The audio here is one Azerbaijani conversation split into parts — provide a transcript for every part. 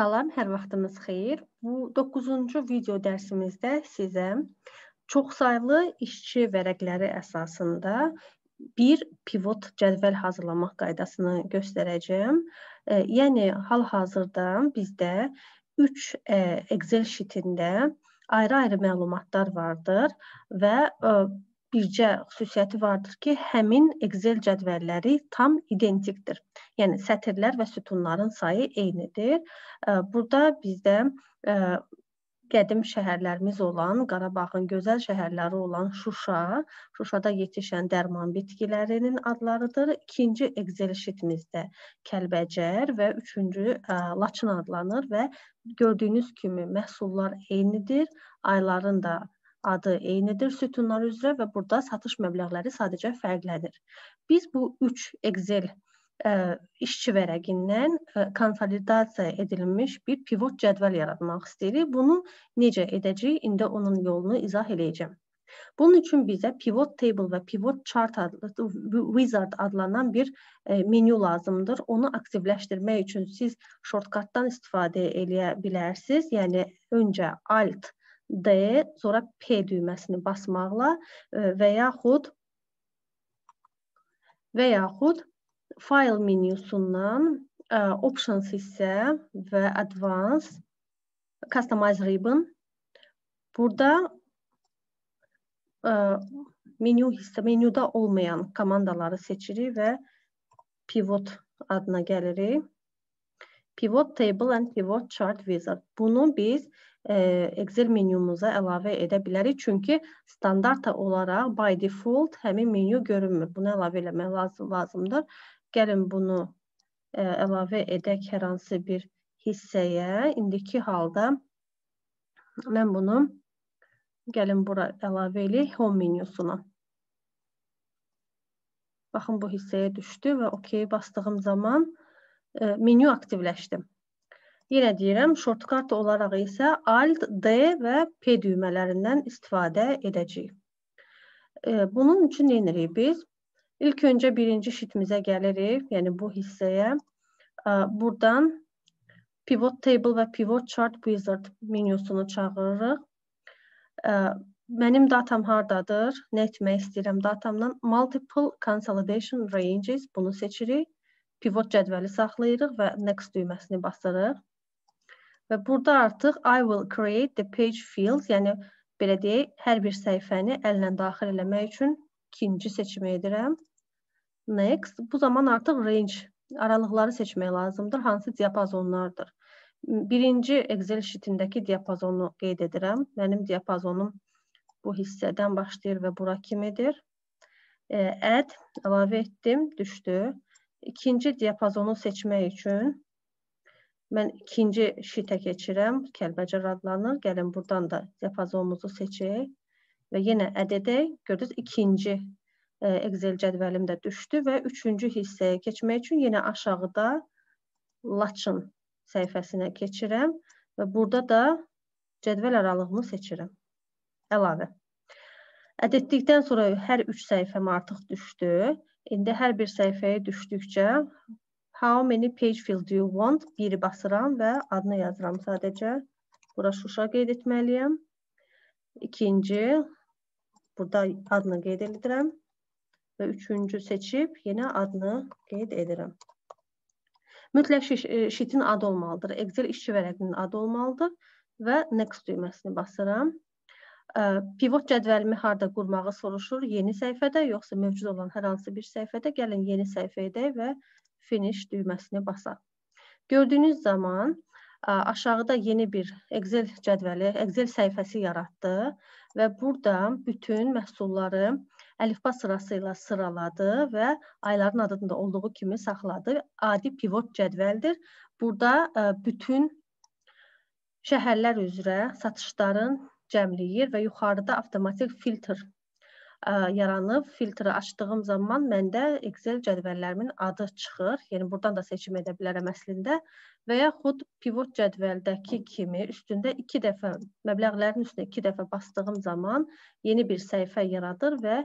Salam, hər vaxtınız xeyir. Bu 9-cu video dərsimizdə sizə çoxsaylı işçi vərəqləri əsasında bir pivot cədvəl hazırlamaq qaydasını göstərəcəm. E, yəni hal-hazırda bizdə 3 e, Excel şitində ayrı-ayrı məlumatlar vardır və e, bircə xüsusiyyəti vardır ki, həmin Excel cədvəlləri tam identikdir. Yəni sətirlər və sütunların sayı eynidir. Burada bizdə qədim şəhərlərimiz olan, Qarabağın gözəl şəhərləri olan Şuşa, Şuşada yetişən dərman bitkilərinin adlarıdır. İkinci Excel şitimizdə Kəlbəcər və üçüncü Laçın adlanır və gördüyünüz kimi məhsullar eynidir, ayların da adı eynidir sütunlar üzrə və burada satış məbləğləri sadəcə fərqlidir. Biz bu 3 Excel ə, e, işçi vərəqindən ə, e, konsolidasiya edilmiş bir pivot cədvəl yaratmaq istəyirik. Bunu necə edəcəyik? İndi onun yolunu izah eləyəcəm. Bunun üçün bizə pivot table və pivot chart adlı wizard adlanan bir e, menyu lazımdır. Onu aktivləşdirmək üçün siz shortcutdan istifadə eləyə bilərsiniz. Yəni öncə alt D, sonra P düyməsini basmaqla e, və yaxud və yaxud fayl menyusundan e, options hissə və advanced customize ribbon burada ə, e, menyu hissə menyuda olmayan komandaları seçirik və pivot adına gəlirik. Pivot table and pivot chart wizard. Bunu biz e, Excel menyumuza əlavə edə bilərik. Çünki standarta olaraq by default həmin menyu görünmür. Bunu əlavə eləmək lazım, lazımdır. Gəlin bunu e, əlavə edək hər hansı bir hissəyə. İndiki halda mən bunu gəlin bura əlavə eləyək home menyusuna. Baxın bu hissəyə düşdü və OK bastığım zaman E, menyu aktivləşdi. Yenə deyirəm, shortcut olaraq isə Alt, D və P düymələrindən istifadə edəcəyik. E, bunun üçün nə edirik biz? İlk öncə birinci şitmizə gəlirik, yəni bu hissəyə. E, buradan Pivot Table və Pivot Chart Wizard menyusunu çağırırıq. Mənim datam hardadır? Nə etmək istəyirəm datamdan? Multiple Consolidation Ranges bunu seçirik pivot cədvəli saxlayırıq və next düyməsini basırıq. Və burada artıq I will create the page field, yəni belə deyək, hər bir səhifəni əllə daxil eləmək üçün ikinci seçimi edirəm. Next, bu zaman artıq range, aralıqları seçmək lazımdır, hansı diapazonlardır. Birinci Excel şitindəki diapazonu qeyd edirəm. Mənim diapazonum bu hissədən başlayır və bura kimidir. E, add, əlavə etdim, düşdü. İkinci diapazonu seçmək üçün mən ikinci şitə keçirəm. Kəlbəcər adlanır. Gəlin buradan da diapazonumuzu seçək və yenə əd edək. Gördünüz, ikinci e, Excel cədvəlim də düşdü və üçüncü hissəyə keçmək üçün yenə aşağıda Laçın səhifəsinə keçirəm və burada da cədvəl aralığını seçirəm. Əlavə. Ət etdikdən sonra hər üç səhifəm artıq düşdü. İndi hər bir səhifəyə düşdükcə how many page field do you want biri basıram və adını yazıram sadəcə. Bura Şuşa qeyd etməliyəm. İkinci, burada adını qeyd edirəm. Və üçüncü seçib yenə adını qeyd edirəm. Mütləq şitin e, adı olmalıdır. Excel işçi vərəqinin adı olmalıdır və next düyməsini basıram pivot cədvəlimi harda qurmağı soruşur. Yeni səhifədə yoxsa mövcud olan hər hansı bir səhifədə gəlin yeni səhifəyə edək və finish düyməsini basaq. Gördüyünüz zaman aşağıda yeni bir Excel cədvəli, Excel səhifəsi yaratdı və burada bütün məhsulları əlifba sırası ilə sıraladı və ayların adında olduğu kimi saxladı. Adi pivot cədvəldir. Burada bütün şəhərlər üzrə satışların cəmləyir və yuxarıda avtomatik filtr ə, yaranıb. Filtri açdığım zaman məndə Excel cədvəllərimin adı çıxır. Yəni burdan da seçim edə bilərəm əslində və yaxud pivot cədvəldəki kimi üstündə 2 dəfə məbləğlərin üstünə 2 dəfə basdığım zaman yeni bir səhifə yaradır və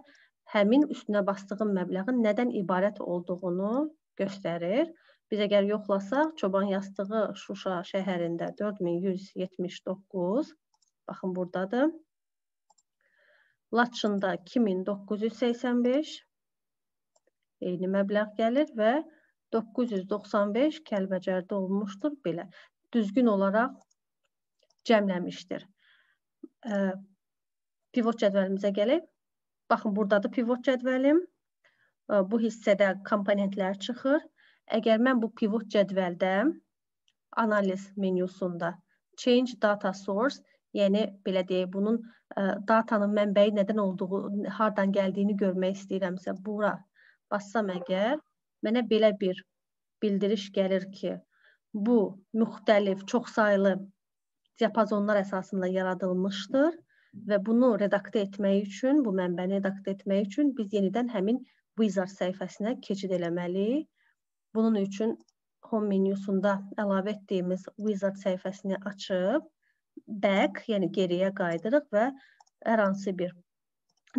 həmin üstünə basdığım məbləğin nədən ibarət olduğunu göstərir. Biz əgər yoxlasaq, çoban yastığı Şuşa şəhərində 4179 Baxın, buradadır. Laçında 2985 eyni məbləğ gəlir və 995 Kəlbəcərdə olmuşdur belə. Düzgün olaraq cəmləmişdir. Pivot cədvəlimizə gələk. Baxın, buradadır pivot cədvəlim. Bu hissədə komponentlər çıxır. Əgər mən bu pivot cədvəldə analiz menyusunda change data source Yəni belə deyək, bunun ə, e, datanın mənbəyi nədən olduğu, hardan gəldiyini görmək istəyirəmsə, bura bassam əgər mənə belə bir bildiriş gəlir ki, bu müxtəlif, çoxsaylı diapazonlar əsasında yaradılmışdır və bunu redaktə etmək üçün, bu mənbəni redaktə etmək üçün biz yenidən həmin wizard səhifəsinə keçid eləməliyik. Bunun üçün home menyusunda əlavə etdiyimiz wizard səhifəsini açıb back, yəni geriyə qayıdırıq və hər hansı bir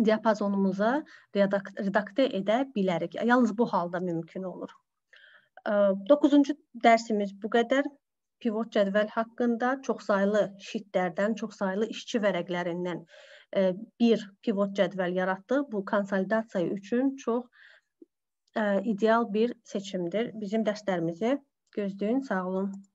diapazonumuza redaktə edə bilərik. Yalnız bu halda mümkün olur. 9-cu dərsimiz bu qədər. Pivot cədvəl haqqında çoxsaylı şitlərdən, çoxsaylı işçi vərəqlərindən bir pivot cədvəl yaratdıq. Bu konsolidasiya üçün çox ideal bir seçimdir. Bizim dərslərimizi gözləyin. Sağ olun.